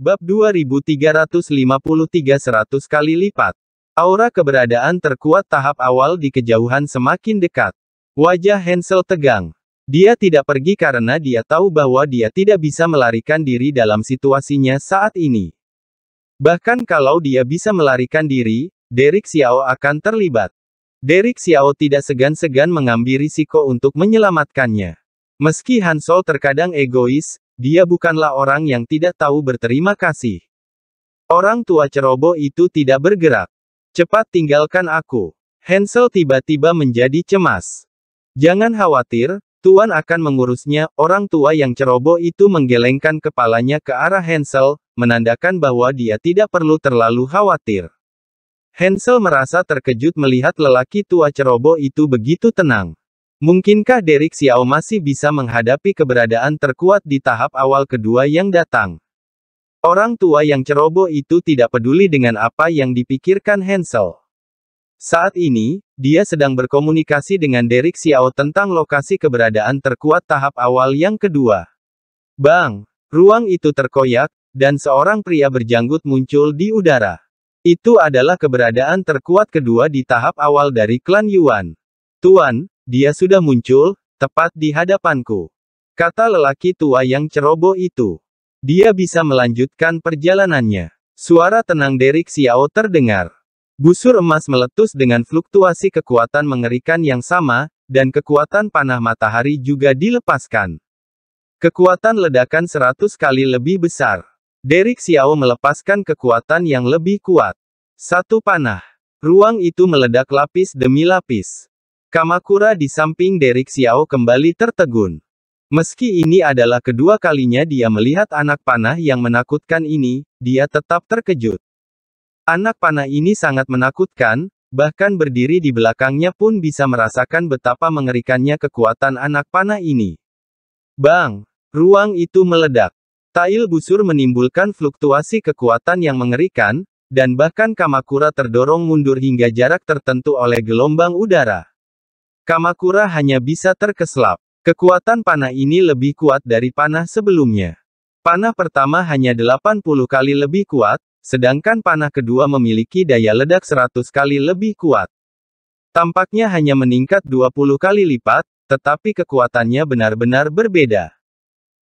Bab 2353 100 kali lipat. Aura keberadaan terkuat tahap awal di kejauhan semakin dekat. Wajah Hansel tegang. Dia tidak pergi karena dia tahu bahwa dia tidak bisa melarikan diri dalam situasinya saat ini. Bahkan kalau dia bisa melarikan diri, Derek Xiao akan terlibat. Derek Xiao tidak segan-segan mengambil risiko untuk menyelamatkannya. Meski Hansol terkadang egois, dia bukanlah orang yang tidak tahu berterima kasih. Orang tua ceroboh itu tidak bergerak. Cepat tinggalkan aku. Hansel tiba-tiba menjadi cemas. Jangan khawatir, Tuan akan mengurusnya, orang tua yang ceroboh itu menggelengkan kepalanya ke arah Hansel, menandakan bahwa dia tidak perlu terlalu khawatir. Hansel merasa terkejut melihat lelaki tua ceroboh itu begitu tenang. Mungkinkah Derek Xiao masih bisa menghadapi keberadaan terkuat di tahap awal kedua yang datang? Orang tua yang ceroboh itu tidak peduli dengan apa yang dipikirkan Hansel. Saat ini, dia sedang berkomunikasi dengan Derek Xiao tentang lokasi keberadaan terkuat tahap awal yang kedua. Bang, ruang itu terkoyak, dan seorang pria berjanggut muncul di udara. Itu adalah keberadaan terkuat kedua di tahap awal dari klan Yuan. Tuan, dia sudah muncul, tepat di hadapanku. Kata lelaki tua yang ceroboh itu. Dia bisa melanjutkan perjalanannya. Suara tenang Derek Xiao terdengar. Busur emas meletus dengan fluktuasi kekuatan mengerikan yang sama, dan kekuatan panah matahari juga dilepaskan. Kekuatan ledakan seratus kali lebih besar. Derek Xiao melepaskan kekuatan yang lebih kuat. Satu panah. Ruang itu meledak lapis demi lapis. Kamakura di samping Derek Xiao kembali tertegun. Meski ini adalah kedua kalinya dia melihat anak panah yang menakutkan ini, dia tetap terkejut. Anak panah ini sangat menakutkan, bahkan berdiri di belakangnya pun bisa merasakan betapa mengerikannya kekuatan anak panah ini. Bang! Ruang itu meledak. Tail busur menimbulkan fluktuasi kekuatan yang mengerikan, dan bahkan Kamakura terdorong mundur hingga jarak tertentu oleh gelombang udara. Kamakura hanya bisa terkeselap. Kekuatan panah ini lebih kuat dari panah sebelumnya. Panah pertama hanya 80 kali lebih kuat, sedangkan panah kedua memiliki daya ledak 100 kali lebih kuat. Tampaknya hanya meningkat 20 kali lipat, tetapi kekuatannya benar-benar berbeda.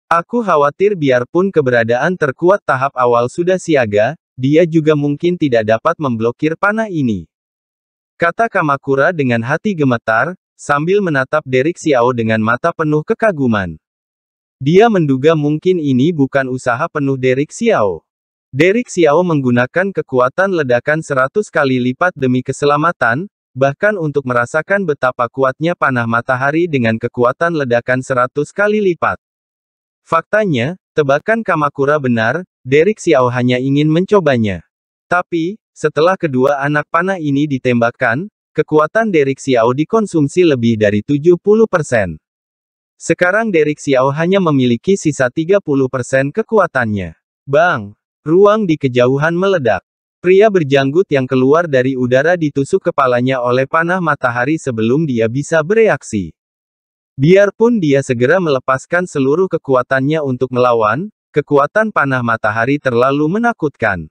Aku khawatir biarpun keberadaan terkuat tahap awal sudah siaga, dia juga mungkin tidak dapat memblokir panah ini. Kata Kamakura dengan hati gemetar, sambil menatap Derek Xiao dengan mata penuh kekaguman. Dia menduga mungkin ini bukan usaha penuh Derek Xiao. Derek Xiao menggunakan kekuatan ledakan seratus kali lipat demi keselamatan, bahkan untuk merasakan betapa kuatnya panah matahari dengan kekuatan ledakan seratus kali lipat. Faktanya, tebakan Kamakura benar, Derek Xiao hanya ingin mencobanya. Tapi, setelah kedua anak panah ini ditembakkan, Kekuatan Derek Xiao dikonsumsi lebih dari 70%. Sekarang Derek Xiao hanya memiliki sisa 30% kekuatannya. Bang! Ruang di kejauhan meledak. Pria berjanggut yang keluar dari udara ditusuk kepalanya oleh panah matahari sebelum dia bisa bereaksi. Biarpun dia segera melepaskan seluruh kekuatannya untuk melawan, kekuatan panah matahari terlalu menakutkan.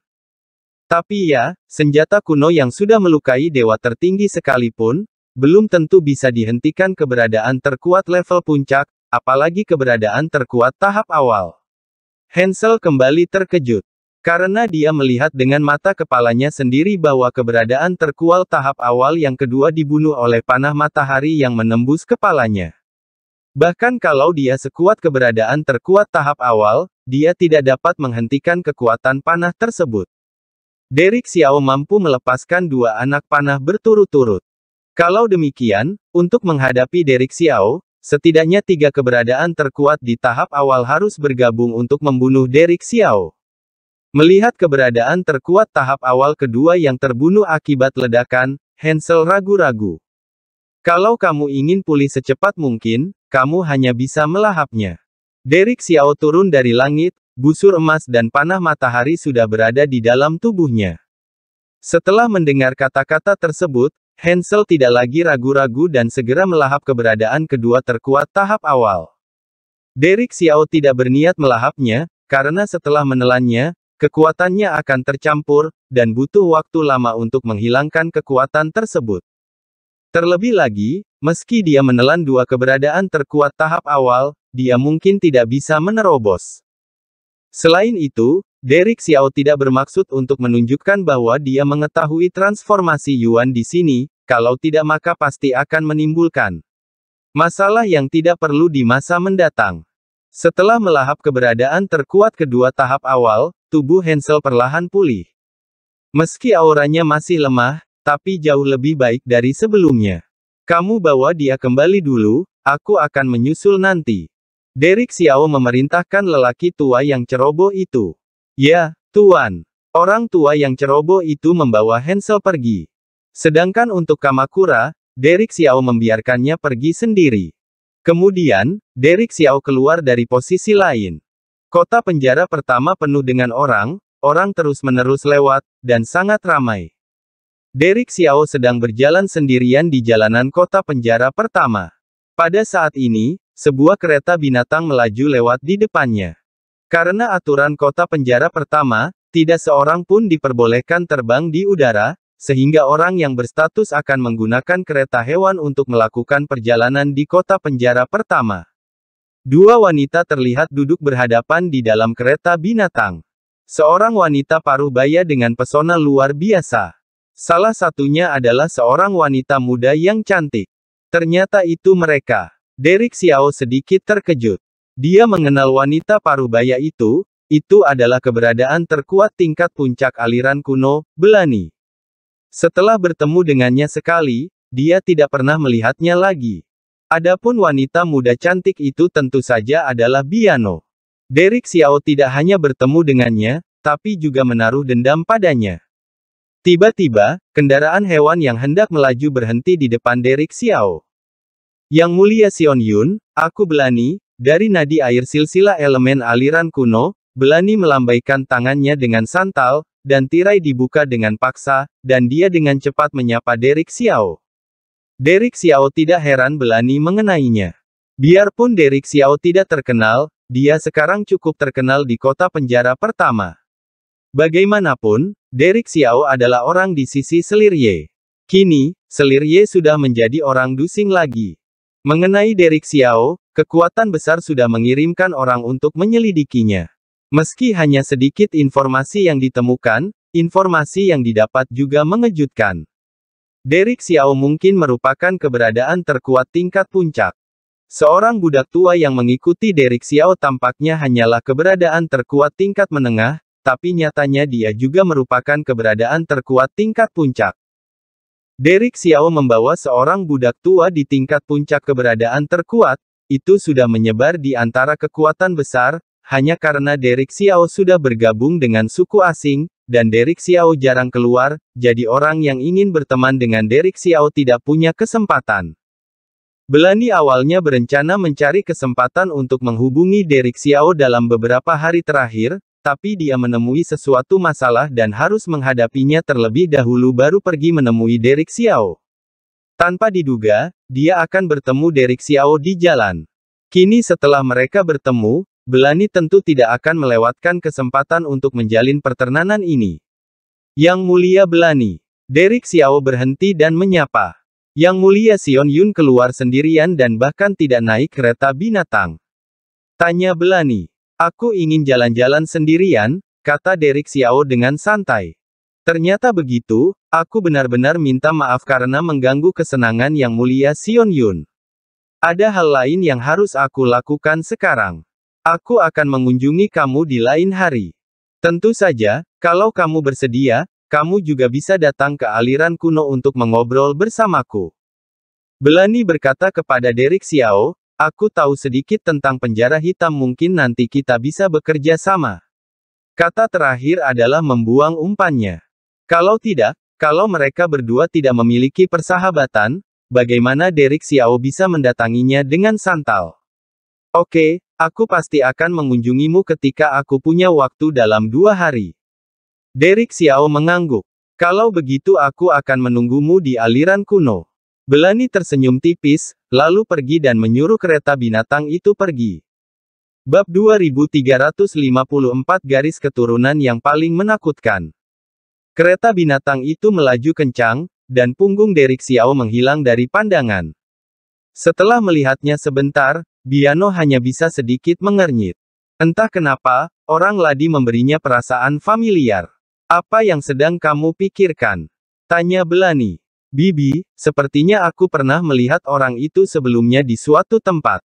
Tapi ya, senjata kuno yang sudah melukai dewa tertinggi sekalipun, belum tentu bisa dihentikan keberadaan terkuat level puncak, apalagi keberadaan terkuat tahap awal. Hansel kembali terkejut. Karena dia melihat dengan mata kepalanya sendiri bahwa keberadaan terkual tahap awal yang kedua dibunuh oleh panah matahari yang menembus kepalanya. Bahkan kalau dia sekuat keberadaan terkuat tahap awal, dia tidak dapat menghentikan kekuatan panah tersebut. Derek Xiao mampu melepaskan dua anak panah berturut-turut. Kalau demikian, untuk menghadapi Derek Xiao, setidaknya tiga keberadaan terkuat di tahap awal harus bergabung untuk membunuh Derek Xiao. Melihat keberadaan terkuat tahap awal kedua yang terbunuh akibat ledakan, Hansel ragu-ragu. Kalau kamu ingin pulih secepat mungkin, kamu hanya bisa melahapnya. Derek Xiao turun dari langit, busur emas dan panah matahari sudah berada di dalam tubuhnya. Setelah mendengar kata-kata tersebut, Hansel tidak lagi ragu-ragu dan segera melahap keberadaan kedua terkuat tahap awal. Derek Xiao tidak berniat melahapnya, karena setelah menelannya, kekuatannya akan tercampur, dan butuh waktu lama untuk menghilangkan kekuatan tersebut. Terlebih lagi, meski dia menelan dua keberadaan terkuat tahap awal, dia mungkin tidak bisa menerobos. Selain itu, Derek Xiao tidak bermaksud untuk menunjukkan bahwa dia mengetahui transformasi Yuan di sini, kalau tidak maka pasti akan menimbulkan masalah yang tidak perlu di masa mendatang. Setelah melahap keberadaan terkuat kedua tahap awal, tubuh Hansel perlahan pulih. Meski auranya masih lemah, tapi jauh lebih baik dari sebelumnya. Kamu bawa dia kembali dulu, aku akan menyusul nanti. Derek Xiao memerintahkan lelaki tua yang ceroboh itu. Ya, Tuan. Orang tua yang ceroboh itu membawa Hansel pergi. Sedangkan untuk Kamakura, Derek Xiao membiarkannya pergi sendiri. Kemudian, Derek Xiao keluar dari posisi lain. Kota penjara pertama penuh dengan orang, orang terus-menerus lewat, dan sangat ramai. Derek Xiao sedang berjalan sendirian di jalanan kota penjara pertama. Pada saat ini, sebuah kereta binatang melaju lewat di depannya. Karena aturan kota penjara pertama, tidak seorang pun diperbolehkan terbang di udara, sehingga orang yang berstatus akan menggunakan kereta hewan untuk melakukan perjalanan di kota penjara pertama. Dua wanita terlihat duduk berhadapan di dalam kereta binatang. Seorang wanita paruh baya dengan pesona luar biasa. Salah satunya adalah seorang wanita muda yang cantik. Ternyata itu mereka. Derek Xiao sedikit terkejut. Dia mengenal wanita parubaya itu, itu adalah keberadaan terkuat tingkat puncak aliran kuno, Belani. Setelah bertemu dengannya sekali, dia tidak pernah melihatnya lagi. Adapun wanita muda cantik itu tentu saja adalah Biano. Derek Xiao tidak hanya bertemu dengannya, tapi juga menaruh dendam padanya. Tiba-tiba, kendaraan hewan yang hendak melaju berhenti di depan Derek Xiao. Yang Mulia Sion Yun, aku Belani, dari nadi air silsilah elemen aliran kuno, Belani melambaikan tangannya dengan santal, dan tirai dibuka dengan paksa, dan dia dengan cepat menyapa Derek Xiao. Derek Xiao tidak heran Belani mengenainya. Biarpun Derek Xiao tidak terkenal, dia sekarang cukup terkenal di kota penjara pertama. Bagaimanapun, Derek Xiao adalah orang di sisi Selir Ye. Kini, Selir Ye sudah menjadi orang Dusing lagi. Mengenai Derek Xiao, kekuatan besar sudah mengirimkan orang untuk menyelidikinya. Meski hanya sedikit informasi yang ditemukan, informasi yang didapat juga mengejutkan. Derek Xiao mungkin merupakan keberadaan terkuat tingkat puncak. Seorang budak tua yang mengikuti Derek Xiao tampaknya hanyalah keberadaan terkuat tingkat menengah, tapi nyatanya dia juga merupakan keberadaan terkuat tingkat puncak. Derek Xiao membawa seorang budak tua di tingkat puncak keberadaan terkuat, itu sudah menyebar di antara kekuatan besar, hanya karena Derek Xiao sudah bergabung dengan suku asing, dan Derek Xiao jarang keluar, jadi orang yang ingin berteman dengan Derek Xiao tidak punya kesempatan. Belani awalnya berencana mencari kesempatan untuk menghubungi Derek Xiao dalam beberapa hari terakhir, tapi dia menemui sesuatu masalah dan harus menghadapinya terlebih dahulu baru pergi menemui Derek Xiao. Tanpa diduga, dia akan bertemu Derek Xiao di jalan. Kini setelah mereka bertemu, Belani tentu tidak akan melewatkan kesempatan untuk menjalin pertenanan ini. Yang Mulia Belani. Derek Xiao berhenti dan menyapa. Yang Mulia Sion Yun keluar sendirian dan bahkan tidak naik kereta binatang. Tanya Belani. Aku ingin jalan-jalan sendirian, kata Derek Xiao dengan santai. Ternyata begitu, aku benar-benar minta maaf karena mengganggu kesenangan yang mulia Sion Yun. Ada hal lain yang harus aku lakukan sekarang. Aku akan mengunjungi kamu di lain hari. Tentu saja, kalau kamu bersedia, kamu juga bisa datang ke aliran kuno untuk mengobrol bersamaku. Belani berkata kepada Derek Xiao, Aku tahu sedikit tentang penjara hitam mungkin nanti kita bisa bekerja sama. Kata terakhir adalah membuang umpannya. Kalau tidak, kalau mereka berdua tidak memiliki persahabatan, bagaimana Derek Xiao bisa mendatanginya dengan santal? Oke, aku pasti akan mengunjungimu ketika aku punya waktu dalam dua hari. Derek Xiao mengangguk. Kalau begitu aku akan menunggumu di aliran kuno. Belani tersenyum tipis, lalu pergi dan menyuruh kereta binatang itu pergi. Bab 2354 garis keturunan yang paling menakutkan. Kereta binatang itu melaju kencang, dan punggung Derek Xiao menghilang dari pandangan. Setelah melihatnya sebentar, Biano hanya bisa sedikit mengernyit. Entah kenapa, orang Ladi memberinya perasaan familiar. Apa yang sedang kamu pikirkan? Tanya Belani. Bibi, sepertinya aku pernah melihat orang itu sebelumnya di suatu tempat.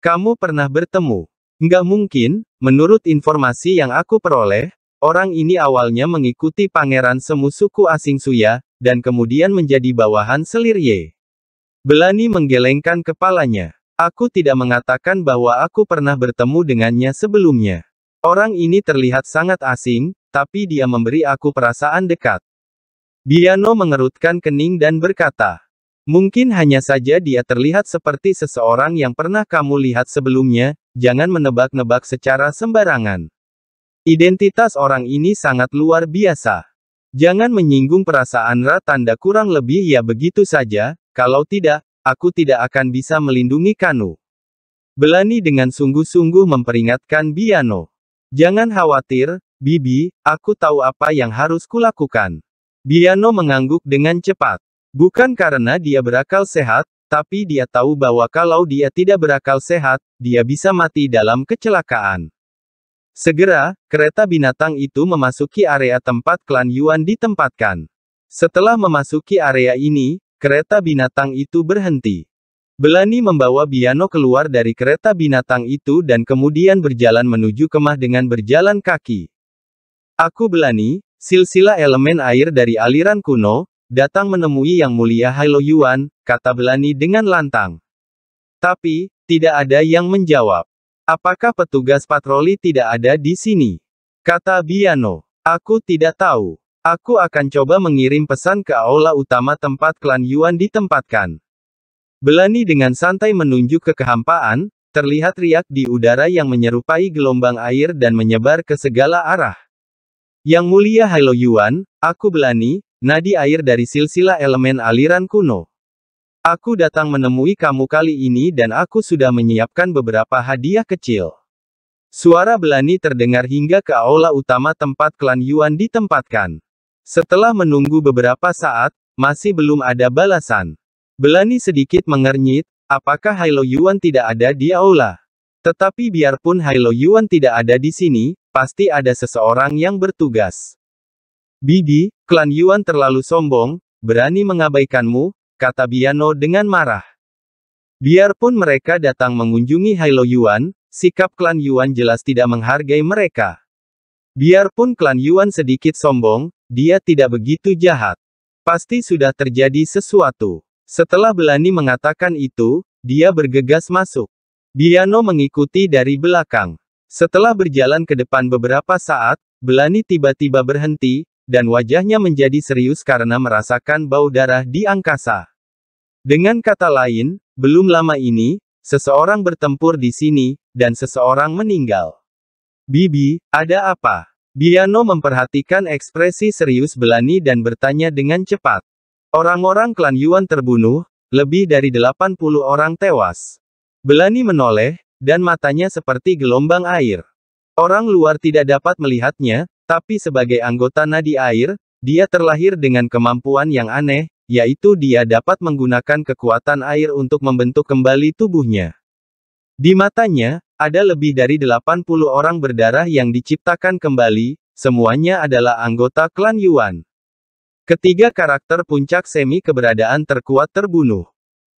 Kamu pernah bertemu? Nggak mungkin, menurut informasi yang aku peroleh, orang ini awalnya mengikuti pangeran semu suku asing Suya, dan kemudian menjadi bawahan selir Ye. Belani menggelengkan kepalanya. Aku tidak mengatakan bahwa aku pernah bertemu dengannya sebelumnya. Orang ini terlihat sangat asing, tapi dia memberi aku perasaan dekat. Biano mengerutkan kening dan berkata, Mungkin hanya saja dia terlihat seperti seseorang yang pernah kamu lihat sebelumnya, jangan menebak-nebak secara sembarangan. Identitas orang ini sangat luar biasa. Jangan menyinggung perasaan Ra tanda kurang lebih ya begitu saja, kalau tidak, aku tidak akan bisa melindungi Kanu. Belani dengan sungguh-sungguh memperingatkan Biano. Jangan khawatir, Bibi, aku tahu apa yang harus kulakukan. Biano mengangguk dengan cepat. Bukan karena dia berakal sehat, tapi dia tahu bahwa kalau dia tidak berakal sehat, dia bisa mati dalam kecelakaan. Segera, kereta binatang itu memasuki area tempat klan Yuan ditempatkan. Setelah memasuki area ini, kereta binatang itu berhenti. Belani membawa Biano keluar dari kereta binatang itu dan kemudian berjalan menuju kemah dengan berjalan kaki. Aku Belani, Silsilah elemen air dari aliran kuno, datang menemui Yang Mulia Hailo Yuan, kata Belani dengan lantang. Tapi, tidak ada yang menjawab. Apakah petugas patroli tidak ada di sini? Kata Biano. Aku tidak tahu. Aku akan coba mengirim pesan ke aula utama tempat klan Yuan ditempatkan. Belani dengan santai menunjuk ke kehampaan, terlihat riak di udara yang menyerupai gelombang air dan menyebar ke segala arah. Yang mulia Hailo Yuan, aku Belani, nadi air dari silsilah elemen aliran kuno. Aku datang menemui kamu kali ini dan aku sudah menyiapkan beberapa hadiah kecil. Suara Belani terdengar hingga ke aula utama tempat klan Yuan ditempatkan. Setelah menunggu beberapa saat, masih belum ada balasan. Belani sedikit mengernyit, apakah Hailo Yuan tidak ada di aula? Tetapi biarpun Hailo Yuan tidak ada di sini, Pasti ada seseorang yang bertugas. Bidi, klan Yuan terlalu sombong, berani mengabaikanmu, kata Biano dengan marah. Biarpun mereka datang mengunjungi Hailo Yuan, sikap klan Yuan jelas tidak menghargai mereka. Biarpun klan Yuan sedikit sombong, dia tidak begitu jahat. Pasti sudah terjadi sesuatu. Setelah Belani mengatakan itu, dia bergegas masuk. Biano mengikuti dari belakang. Setelah berjalan ke depan beberapa saat, Belani tiba-tiba berhenti, dan wajahnya menjadi serius karena merasakan bau darah di angkasa. Dengan kata lain, belum lama ini, seseorang bertempur di sini, dan seseorang meninggal. Bibi, ada apa? Biano memperhatikan ekspresi serius Belani dan bertanya dengan cepat. Orang-orang klan Yuan terbunuh, lebih dari 80 orang tewas. Belani menoleh, dan matanya seperti gelombang air. Orang luar tidak dapat melihatnya, tapi sebagai anggota nadi air, dia terlahir dengan kemampuan yang aneh, yaitu dia dapat menggunakan kekuatan air untuk membentuk kembali tubuhnya. Di matanya, ada lebih dari 80 orang berdarah yang diciptakan kembali, semuanya adalah anggota klan Yuan. Ketiga karakter puncak semi keberadaan terkuat terbunuh.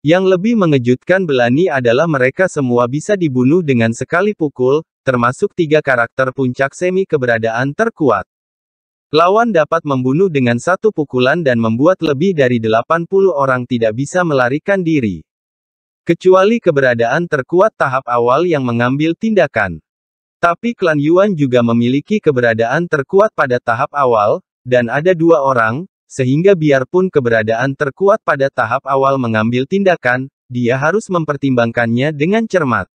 Yang lebih mengejutkan Belani adalah mereka semua bisa dibunuh dengan sekali pukul, termasuk tiga karakter puncak semi keberadaan terkuat. Lawan dapat membunuh dengan satu pukulan dan membuat lebih dari 80 orang tidak bisa melarikan diri. Kecuali keberadaan terkuat tahap awal yang mengambil tindakan. Tapi klan Yuan juga memiliki keberadaan terkuat pada tahap awal, dan ada dua orang, sehingga biarpun keberadaan terkuat pada tahap awal mengambil tindakan, dia harus mempertimbangkannya dengan cermat.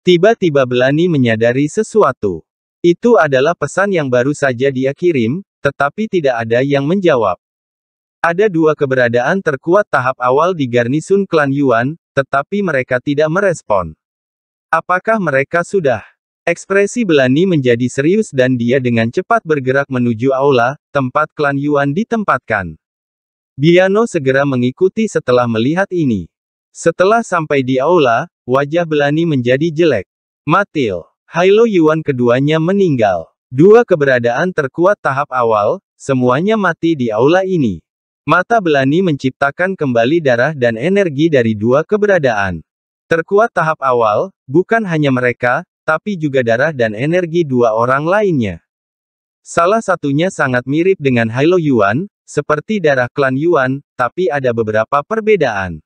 Tiba-tiba Belani menyadari sesuatu. Itu adalah pesan yang baru saja dia kirim, tetapi tidak ada yang menjawab. Ada dua keberadaan terkuat tahap awal di garnisun klan Yuan, tetapi mereka tidak merespon. Apakah mereka sudah Ekspresi Belani menjadi serius dan dia dengan cepat bergerak menuju aula, tempat klan Yuan ditempatkan. Biano segera mengikuti setelah melihat ini. Setelah sampai di aula, wajah Belani menjadi jelek. Matil, Hailo Yuan keduanya meninggal. Dua keberadaan terkuat tahap awal, semuanya mati di aula ini. Mata Belani menciptakan kembali darah dan energi dari dua keberadaan. Terkuat tahap awal, bukan hanya mereka, tapi juga darah dan energi dua orang lainnya. Salah satunya sangat mirip dengan Halo Yuan, seperti darah klan Yuan, tapi ada beberapa perbedaan.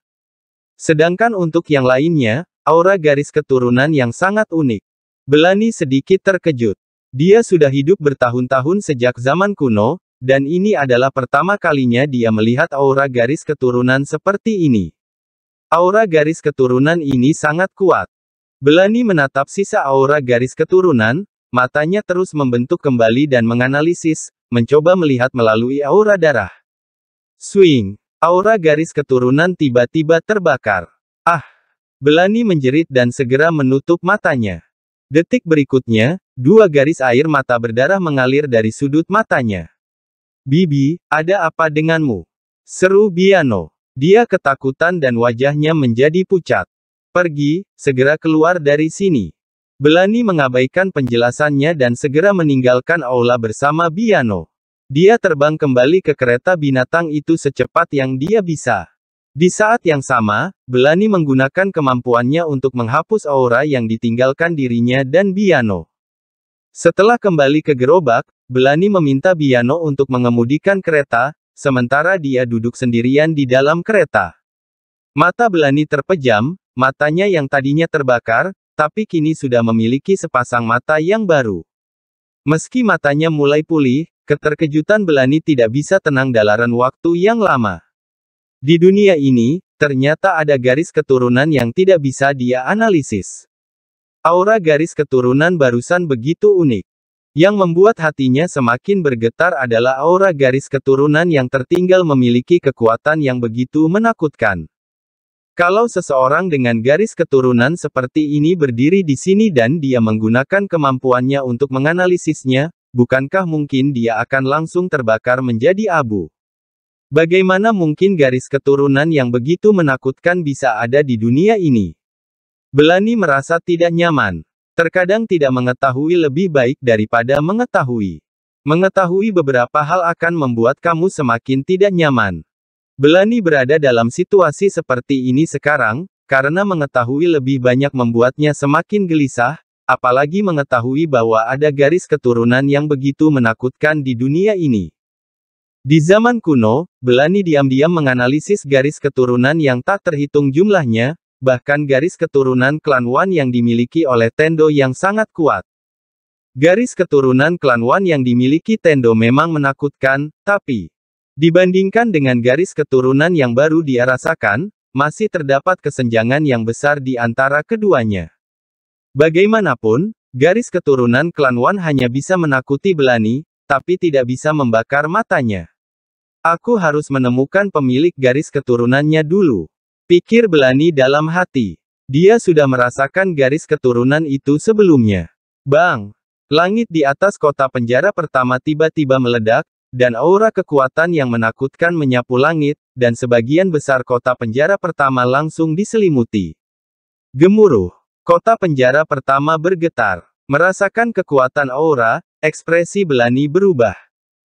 Sedangkan untuk yang lainnya, aura garis keturunan yang sangat unik. Belani sedikit terkejut. Dia sudah hidup bertahun-tahun sejak zaman kuno, dan ini adalah pertama kalinya dia melihat aura garis keturunan seperti ini. Aura garis keturunan ini sangat kuat. Belani menatap sisa aura garis keturunan, matanya terus membentuk kembali dan menganalisis, mencoba melihat melalui aura darah. Swing, aura garis keturunan tiba-tiba terbakar. Ah, Belani menjerit dan segera menutup matanya. Detik berikutnya, dua garis air mata berdarah mengalir dari sudut matanya. Bibi, ada apa denganmu? Seru Biano. Dia ketakutan dan wajahnya menjadi pucat. Pergi, segera keluar dari sini. Belani mengabaikan penjelasannya dan segera meninggalkan aula bersama Biano. Dia terbang kembali ke kereta binatang itu secepat yang dia bisa. Di saat yang sama, Belani menggunakan kemampuannya untuk menghapus aura yang ditinggalkan dirinya dan Biano. Setelah kembali ke gerobak, Belani meminta Biano untuk mengemudikan kereta, sementara dia duduk sendirian di dalam kereta. Mata Belani terpejam, Matanya yang tadinya terbakar, tapi kini sudah memiliki sepasang mata yang baru. Meski matanya mulai pulih, keterkejutan Belani tidak bisa tenang dalaran waktu yang lama. Di dunia ini, ternyata ada garis keturunan yang tidak bisa dia analisis. Aura garis keturunan barusan begitu unik. Yang membuat hatinya semakin bergetar adalah aura garis keturunan yang tertinggal memiliki kekuatan yang begitu menakutkan. Kalau seseorang dengan garis keturunan seperti ini berdiri di sini dan dia menggunakan kemampuannya untuk menganalisisnya, bukankah mungkin dia akan langsung terbakar menjadi abu? Bagaimana mungkin garis keturunan yang begitu menakutkan bisa ada di dunia ini? Belani merasa tidak nyaman. Terkadang tidak mengetahui lebih baik daripada mengetahui. Mengetahui beberapa hal akan membuat kamu semakin tidak nyaman. Belani berada dalam situasi seperti ini sekarang, karena mengetahui lebih banyak membuatnya semakin gelisah, apalagi mengetahui bahwa ada garis keturunan yang begitu menakutkan di dunia ini. Di zaman kuno, Belani diam-diam menganalisis garis keturunan yang tak terhitung jumlahnya, bahkan garis keturunan klan Wan yang dimiliki oleh Tendo yang sangat kuat. Garis keturunan klan Wan yang dimiliki Tendo memang menakutkan, tapi Dibandingkan dengan garis keturunan yang baru dia rasakan, masih terdapat kesenjangan yang besar di antara keduanya. Bagaimanapun, garis keturunan klan Wan hanya bisa menakuti Belani, tapi tidak bisa membakar matanya. Aku harus menemukan pemilik garis keturunannya dulu. Pikir Belani dalam hati. Dia sudah merasakan garis keturunan itu sebelumnya. Bang! Langit di atas kota penjara pertama tiba-tiba meledak, dan aura kekuatan yang menakutkan menyapu langit, dan sebagian besar kota penjara pertama langsung diselimuti. Gemuruh, kota penjara pertama bergetar. Merasakan kekuatan aura, ekspresi Belani berubah.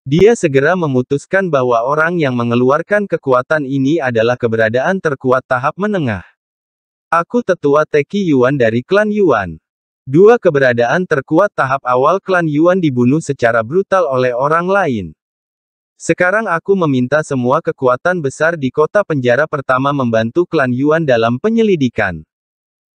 Dia segera memutuskan bahwa orang yang mengeluarkan kekuatan ini adalah keberadaan terkuat tahap menengah. Aku tetua Teki Yuan dari klan Yuan. Dua keberadaan terkuat tahap awal klan Yuan dibunuh secara brutal oleh orang lain. Sekarang aku meminta semua kekuatan besar di kota penjara pertama membantu klan Yuan dalam penyelidikan.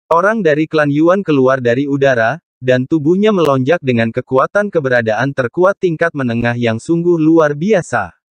Orang dari klan Yuan keluar dari udara, dan tubuhnya melonjak dengan kekuatan keberadaan terkuat tingkat menengah yang sungguh luar biasa.